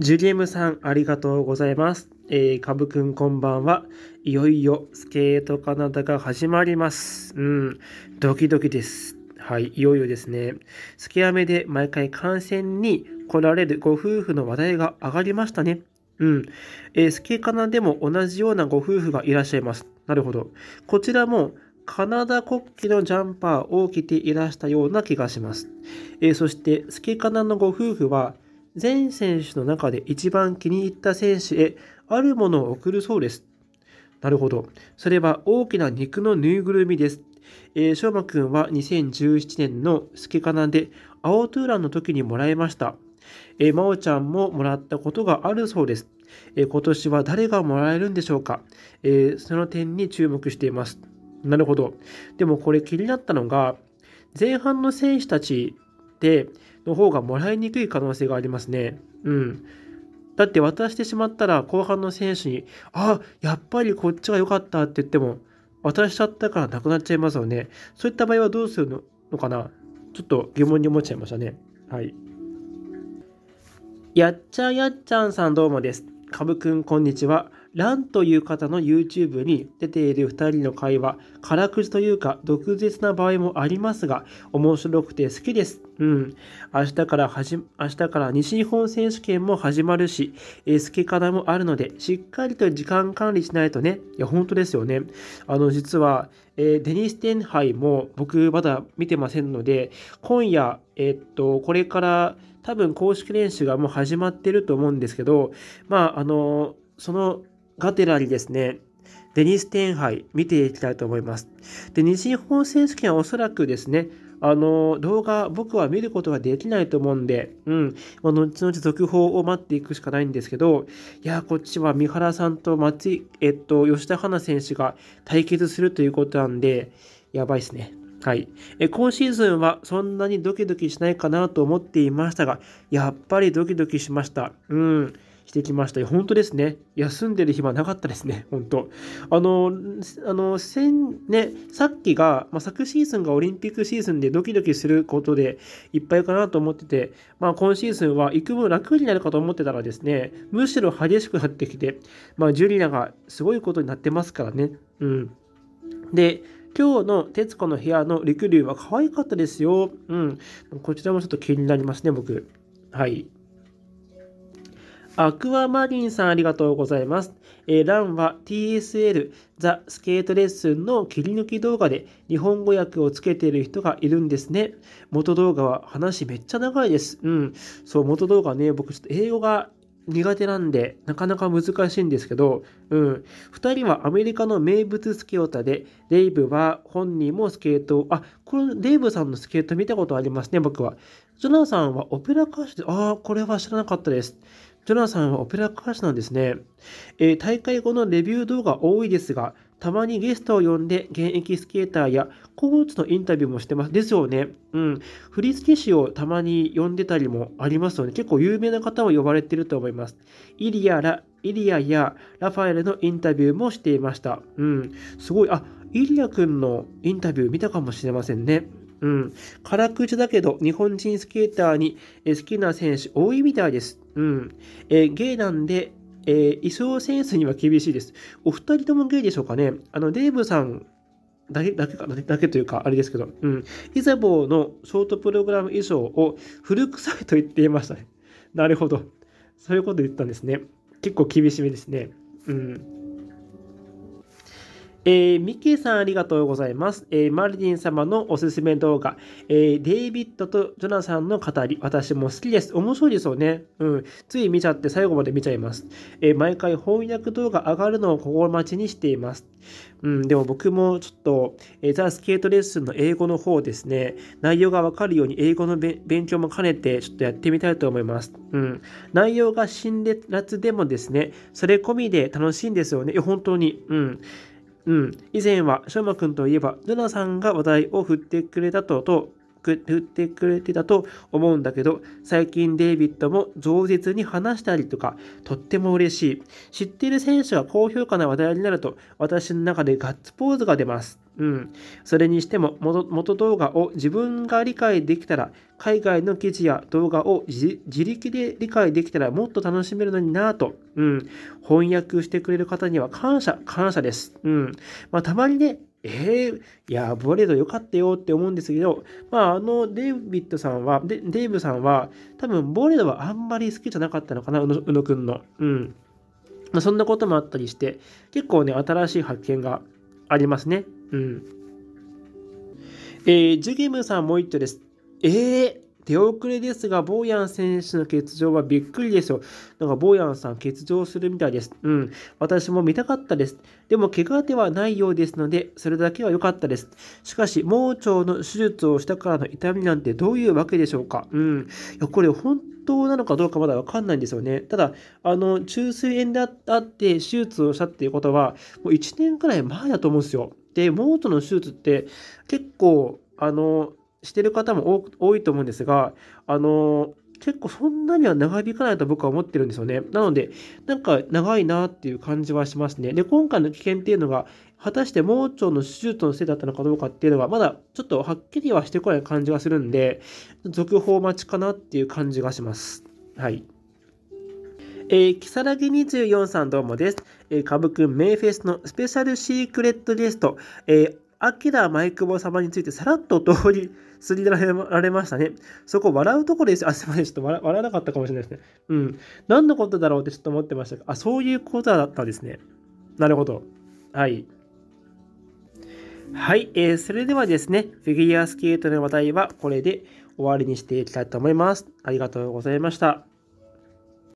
ジュリエムさん、ありがとうございます。えー、かぶくんこんばんは。いよいよスケートカナダが始まります。うん、ドキドキです。はい、いよいよですね。スケアメで毎回観戦に来られるご夫婦の話題が上がりましたね。うん。えー、スケカナでも同じようなご夫婦がいらっしゃいます。なるほど。こちらもカナダ国旗のジャンパーを着ていらしたような気がします。えー、そして、スケカナのご夫婦は、全選手の中で一番気に入った選手へあるものを贈るそうです。なるほど。それは大きな肉のぬいぐるみです。えー、しょうまくんは2017年のスケカナで青トゥーランの時にもらいました。えー、まおちゃんももらったことがあるそうです。えー、今年は誰がもらえるんでしょうか、えー、その点に注目しています。なるほど。でもこれ気になったのが、前半の選手たちっての方がもらいにくい可能性がありますね。うん。だって渡してしまったら後半の選手に、あ、やっぱりこっちが良かったって言っても、渡しちゃったからなくなっちゃいますよね。そういった場合はどうするののかなちょっと疑問に思っちゃいましたね。はい。やっちゃやっちゃんさんどうもです。かぶくんこんにちは。ランという方の YouTube に出ている2人の会話、辛口というか毒舌な場合もありますが、面白くて好きです。うん。明日からはじ、明日から西日本選手権も始まるし、え透好き方もあるので、しっかりと時間管理しないとね。いや、本当ですよね。あの、実は、えー、デニス・テンハイも僕まだ見てませんので、今夜、えー、っと、これから多分公式練習がもう始まってると思うんですけど、まあ、あのそのがてらにですね、デニス・テンハイ見ていきたいと思います。で、西日本選手権はおそらくですね、あの、動画、僕は見ることができないと思うんで、うん、まあ、後々続報を待っていくしかないんですけど、いや、こっちは三原さんと松、えっと、吉田花選手が対決するということなんで、やばいですね。はい。え、今シーズンはそんなにドキドキしないかなと思っていましたが、やっぱりドキドキしました。うん。してきました。本当ですね。休んでる暇なかったですね。本当。あの、あの、先、ね、さっきが、まあ、昨シーズンがオリンピックシーズンでドキドキすることでいっぱいかなと思ってて、まあ、今シーズンは幾分楽になるかと思ってたらですね、むしろ激しくなってきて、まあ、ジュリアがすごいことになってますからね。うん。で、今日の徹子の部屋のりくりゅうは可愛かったですよ。うん。こちらもちょっと気になりますね、僕。はい。アクアマリンさんありがとうございます。えー、ランは TSL ザ・スケートレッスンの切り抜き動画で日本語訳をつけている人がいるんですね。元動画は話めっちゃ長いです。うん。そう、元動画ね、僕ちょっと英語が苦手なんで、なかなか難しいんですけど、うん。二人はアメリカの名物スケオタで、レイブは本人もスケートを、あ、このレイブさんのスケート見たことありますね、僕は。ジョナさんはオペラ歌手で、ああ、これは知らなかったです。ジョナサンはオペラ歌手なんですね、えー、大会後のレビュー動画多いですが、たまにゲストを呼んで現役スケーターやコーチのインタビューもしてます。ですよね。うん。振付師をたまに呼んでたりもありますよね。結構有名な方を呼ばれてると思います。イリアら、イリアやラファエルのインタビューもしていました。うん。すごい。あ、イリア君のインタビュー見たかもしれませんね。うん。辛口だけど、日本人スケーターに好きな選手多いみたいです。うん。えー、ゲイなんで、えー、衣装センスには厳しいです。お二人ともゲイでしょうかね。あの、デーブさんだけ、だけか、だけというか、あれですけど、うん。イザボーのショートプログラム衣装を古臭いと言っていましたね。なるほど。そういうこと言ったんですね。結構厳しめですね。うん。えー、ミッキーさんありがとうございます。えー、マリリン様のおすすめ動画、えー、デイビッドとジョナサンの語り、私も好きです。面白いですよね。うん。つい見ちゃって最後まで見ちゃいます。え毎回翻訳動画上がるのを心待ちにしています。うん、でも僕もちょっと、えザ・スケートレッスンの英語の方ですね、内容がわかるように英語の勉強も兼ねてちょっとやってみたいと思います。うん。内容が辛辣でもですね、それ込みで楽しいんですよね。本当に。うん。うん、以前は、しょうまくんといえば、ルナさんが話題を振ってくれたと、と、振ってくれてたと思うんだけど、最近デイビッドも増舌に話したりとか、とっても嬉しい。知ってる選手が高評価な話題になると、私の中でガッツポーズが出ます。うん、それにしても元動画を自分が理解できたら海外の記事や動画を自力で理解できたらもっと楽しめるのになぁと、うん、翻訳してくれる方には感謝感謝です、うんまあ、たまにねえー、いや、ボレード良かったよって思うんですけど、まあ、あの、デイビッドさんは、デデイブさんは、多分、ボレードはあんまり好きじゃなかったのかな、宇野くんの。うん。まあ、そんなこともあったりして、結構ね、新しい発見がありますね。うん。えー、ジュゲムさんもう一挙です。えー、出遅れですが、ボーヤン選手の欠場はびっくりですよ。なんか、ボーヤンさん欠場するみたいです。うん。私も見たかったです。でも、怪我ではないようですので、それだけは良かったです。しかし、盲腸の手術をしたからの痛みなんてどういうわけでしょうか。うん。いや、これ本当なのかどうかまだわかんないんですよね。ただ、あの、虫垂炎であって手術をしたっていうことは、もう1年くらい前だと思うんですよ。で、モートの手術って結構、あの、してる方も多いと思うんですが、あの、結構そんなには長引かないと僕は思ってるんですよね。なので、なんか長いなっていう感じはしますね。で、今回の危険っていうのが、果たして盲腸の手術のせいだったのかどうかっていうのは、まだちょっとはっきりはしてこない感じがするんで、続報待ちかなっていう感じがします。はい。えー、キサラギ24さんどうもです。えー、かぶくん、メイフェスのスペシャルシークレットゲスト、えー、アキラ・マイクボ様についてさらっと通り過ぎられましたね。そこ笑うところです。あ、すいません。ちょっと笑わなかったかもしれないですね。うん。何のことだろうってちょっと思ってましたが、あ、そういうことだったんですね。なるほど。はい。はい、えー、それではですね、フィギュアスケートの話題はこれで終わりにしていきたいと思います。ありがとうございました。